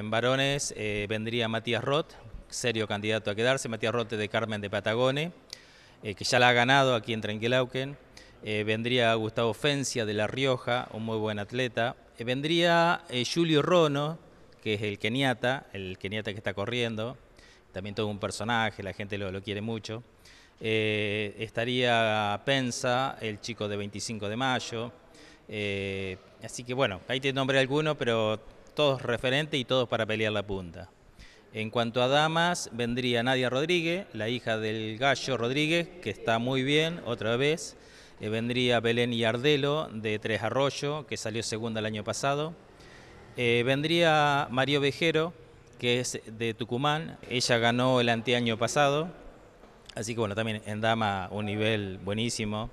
En varones eh, vendría Matías Roth, serio candidato a quedarse, Matías Roth de Carmen de Patagone, eh, que ya la ha ganado aquí en Trenquelauquen. Eh, vendría Gustavo Fencia de La Rioja, un muy buen atleta. vendría Julio Rono, que es el keniata, el keniata que está corriendo, también todo un personaje, la gente lo, quiere mucho. estaría Pensa, el chico de 25 de mayo. así que bueno, ahí te nombré alguno, pero todos referentes y todos para pelear la punta. En cuanto a damas, vendría Nadia Rodríguez, la hija del gallo Rodríguez, que está muy bien otra vez. Eh, vendría Belén Yardelo de Tres Arroyos que salió segunda el año pasado. Eh, vendría Mario Vejero, que es de Tucumán. Ella ganó el anteaño pasado. Así que bueno, también en dama un nivel buenísimo.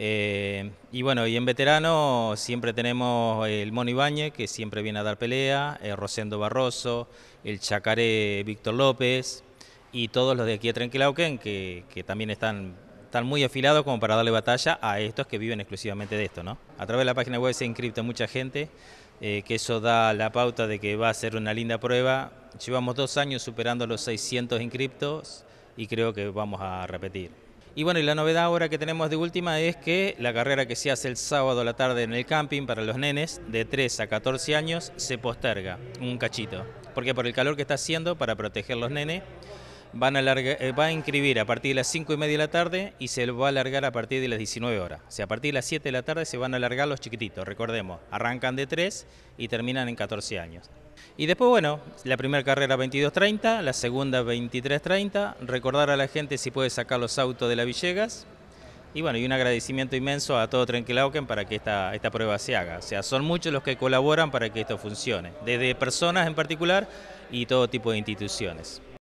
Eh, y bueno, y en veterano siempre tenemos el Moni Ibañez, que siempre viene a dar pelea, el eh, Rosendo Barroso, el Chacaré Víctor López y todos los de aquí a Trenquilauquen, que, también están están muy afilados como para darle batalla a estos que viven exclusivamente de esto, ¿no? A través de la página web se encripta mucha gente, eh, que eso da la pauta de que va a ser una linda prueba. Llevamos dos años superando los 600 inscriptos y creo que vamos a repetir. Y bueno, y la novedad ahora que tenemos de última es que la carrera que se hace el sábado a la tarde en el camping para los nenes de 3 a 14 años se posterga un cachito. Porque por el calor que está haciendo, para proteger los nenes, van a larga, eh, va a inscribir a partir de las 5 y media de la tarde y se va a alargar a partir de las 19 horas. O sea, a partir de las 7 de la tarde se van a alargar los chiquititos, recordemos. Arrancan de 3 y terminan en 14 años. Y después, bueno, la primera carrera 22.30, la segunda 23.30, recordar a la gente si puede sacar los autos de la Villegas. Y bueno, y un agradecimiento inmenso a todo Trenquilauquen para que esta, esta prueba se haga. O sea, son muchos los que colaboran para que esto funcione, desde personas en particular y todo tipo de instituciones.